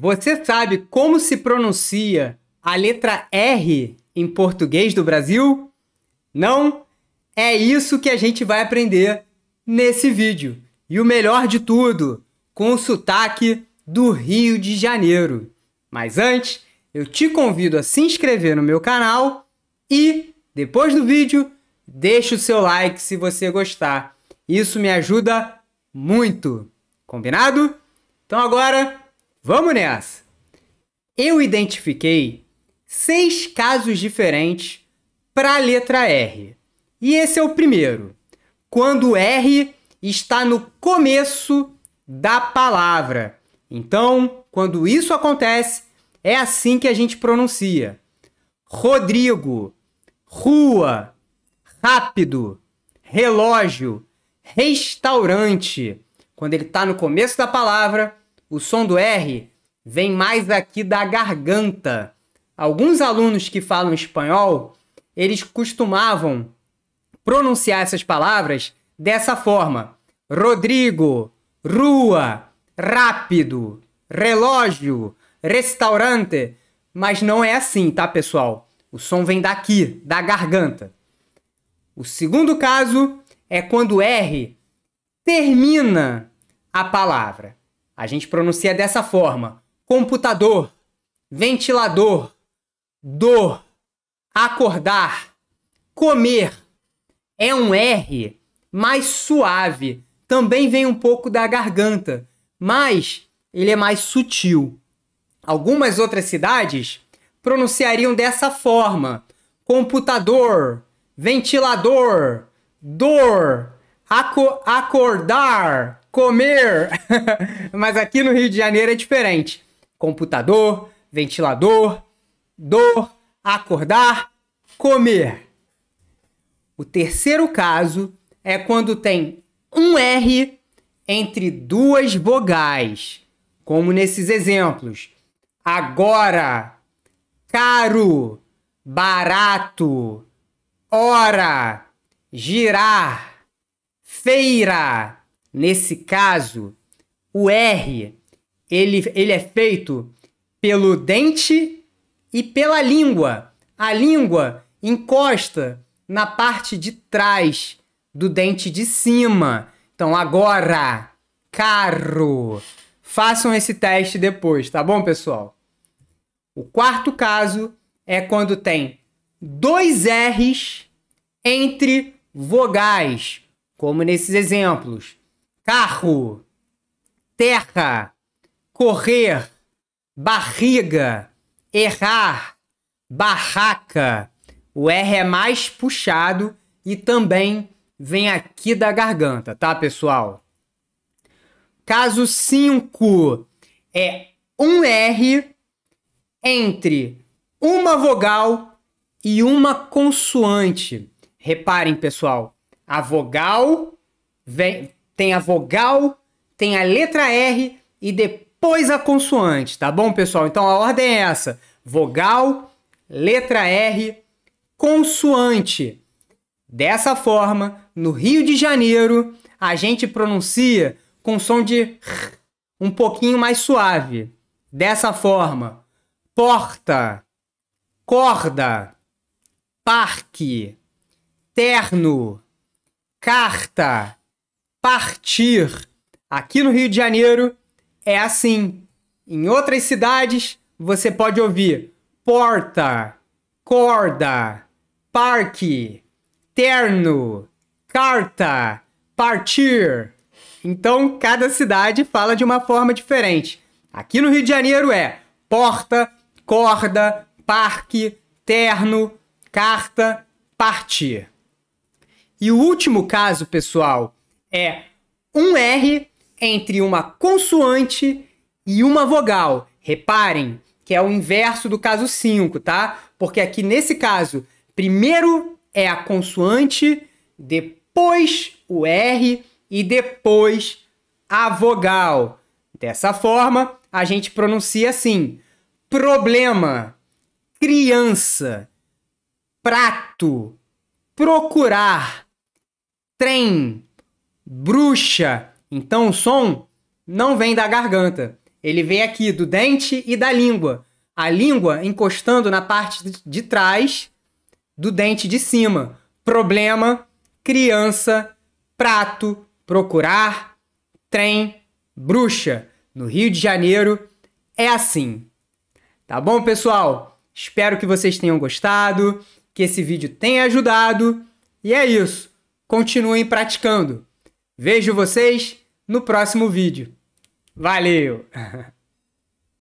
Você sabe como se pronuncia a letra R em português do Brasil? Não? É isso que a gente vai aprender nesse vídeo. E o melhor de tudo, com o sotaque do Rio de Janeiro. Mas antes, eu te convido a se inscrever no meu canal e, depois do vídeo, deixa o seu like se você gostar. Isso me ajuda muito. Combinado? Então agora Vamos nessa! Eu identifiquei seis casos diferentes para a letra R. E esse é o primeiro, quando R está no começo da palavra. Então, quando isso acontece, é assim que a gente pronuncia: Rodrigo, rua, rápido, relógio, restaurante. Quando ele está no começo da palavra, o som do R vem mais aqui da garganta. Alguns alunos que falam espanhol, eles costumavam pronunciar essas palavras dessa forma: Rodrigo, rua, rápido, relógio, restaurante. Mas não é assim, tá, pessoal? O som vem daqui, da garganta. O segundo caso é quando R termina a palavra. A gente pronuncia dessa forma: computador, ventilador, dor, acordar, comer. É um R mais suave, também vem um pouco da garganta, mas ele é mais sutil. Algumas outras cidades pronunciariam dessa forma: computador, ventilador, dor, aco acordar, comer. Mas aqui no Rio de Janeiro é diferente. Computador, ventilador, dor, acordar, comer. O terceiro caso é quando tem um R entre duas vogais, como nesses exemplos. Agora, caro, barato, hora, girar, feira, Nesse caso, o R ele, ele é feito pelo dente e pela língua. A língua encosta na parte de trás do dente de cima. Então agora, carro. Façam esse teste depois, tá bom, pessoal? O quarto caso é quando tem dois R's entre vogais, como nesses exemplos carro, terra, correr, barriga, errar, barraca. O R é mais puxado e também vem aqui da garganta, tá, pessoal? Caso 5 é um R entre uma vogal e uma consoante. Reparem, pessoal, a vogal vem tem a vogal, tem a letra R e depois a consoante, tá bom, pessoal? Então a ordem é essa: vogal, letra R, consoante. Dessa forma, no Rio de Janeiro, a gente pronuncia com som de r, um pouquinho mais suave. Dessa forma: porta, corda, parque, terno, carta, partir. Aqui no Rio de Janeiro é assim. Em outras cidades você pode ouvir porta, corda, parque, terno, carta, partir. Então cada cidade fala de uma forma diferente. Aqui no Rio de Janeiro é porta, corda, parque, terno, carta, partir. E o último caso, pessoal, é um R entre uma consoante e uma vogal. Reparem que é o inverso do caso 5, tá? Porque aqui nesse caso, primeiro é a consoante, depois o R e depois a vogal. Dessa forma, a gente pronuncia assim: problema, criança, prato, procurar, trem, bruxa. Então o som não vem da garganta. Ele vem aqui do dente e da língua. A língua encostando na parte de trás do dente de cima. Problema, criança, prato, procurar, trem, bruxa. No Rio de Janeiro é assim. Tá bom, pessoal? Espero que vocês tenham gostado, que esse vídeo tenha ajudado. E é isso. Continuem praticando. Vejo vocês no próximo vídeo. Valeu!